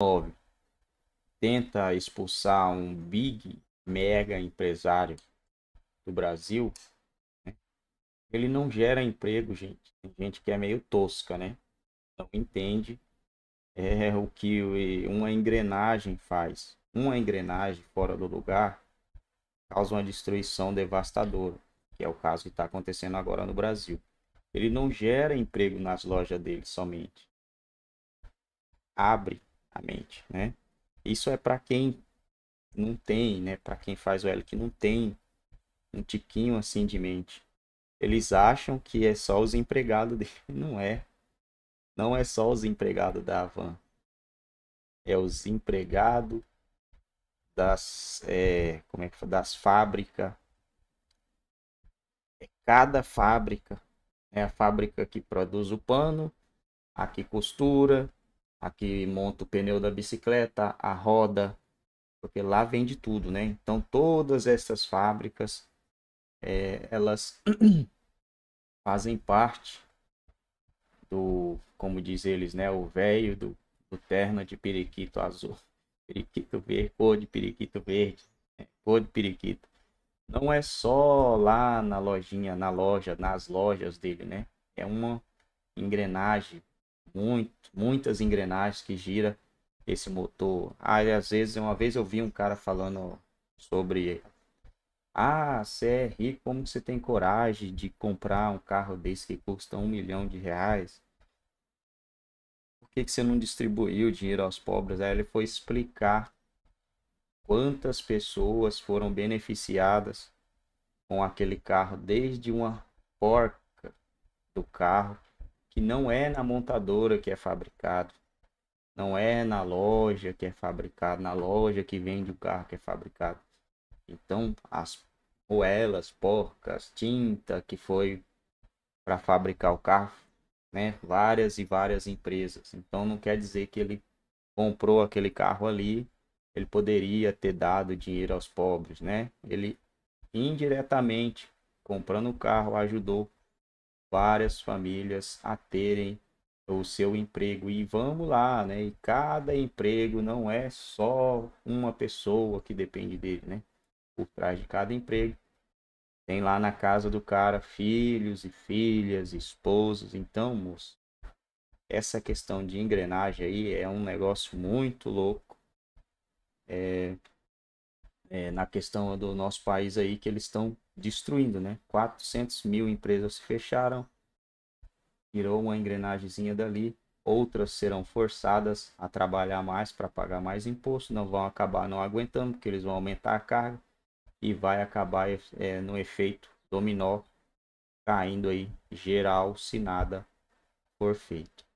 9 tenta expulsar um big mega empresário do Brasil, né? ele não gera emprego, gente. Tem gente que é meio tosca, né? Não entende é o que uma engrenagem faz. Uma engrenagem fora do lugar causa uma destruição devastadora, que é o caso que está acontecendo agora no Brasil. Ele não gera emprego nas lojas dele somente. Abre a mente, né? Isso é para quem não tem, né? Para quem faz o L que não tem um tiquinho assim de mente. Eles acham que é só os empregados dele, não é. Não é só os empregados da Avan. É os empregados das, é, como é que das fábricas. É cada fábrica. É a fábrica que produz o pano, a que costura, Aqui monta o pneu da bicicleta, a roda, porque lá vende tudo, né? Então todas essas fábricas, é, elas fazem parte do, como diz eles, né? O velho do, do terno de periquito azul, periquito verde, cor de periquito verde, né? cor de periquito. Não é só lá na lojinha, na loja, nas lojas dele, né? É uma engrenagem muito, muitas engrenagens que gira esse motor. Aí às vezes, uma vez eu vi um cara falando sobre ah, você é rico, como você tem coragem de comprar um carro desse que custa um milhão de reais? Por que, que você não distribuiu o dinheiro aos pobres? Aí ele foi explicar quantas pessoas foram beneficiadas com aquele carro, desde uma porca do carro que não é na montadora que é fabricado, não é na loja que é fabricado, na loja que vende o carro que é fabricado. Então, as roelas, porcas, tinta que foi para fabricar o carro, né? Várias e várias empresas. Então, não quer dizer que ele comprou aquele carro ali, ele poderia ter dado dinheiro aos pobres, né? Ele indiretamente comprando o carro ajudou várias famílias a terem o seu emprego. E vamos lá, né? E cada emprego não é só uma pessoa que depende dele, né? Por trás de cada emprego tem lá na casa do cara filhos e filhas, esposos. Então, moço, essa questão de engrenagem aí é um negócio muito louco. É, é, na questão do nosso país aí que eles estão destruindo, né? 400 mil empresas se fecharam, virou uma engrenagemzinha dali, outras serão forçadas a trabalhar mais para pagar mais imposto, não vão acabar não aguentando, porque eles vão aumentar a carga e vai acabar é, é no efeito dominó caindo aí geral se nada for feito.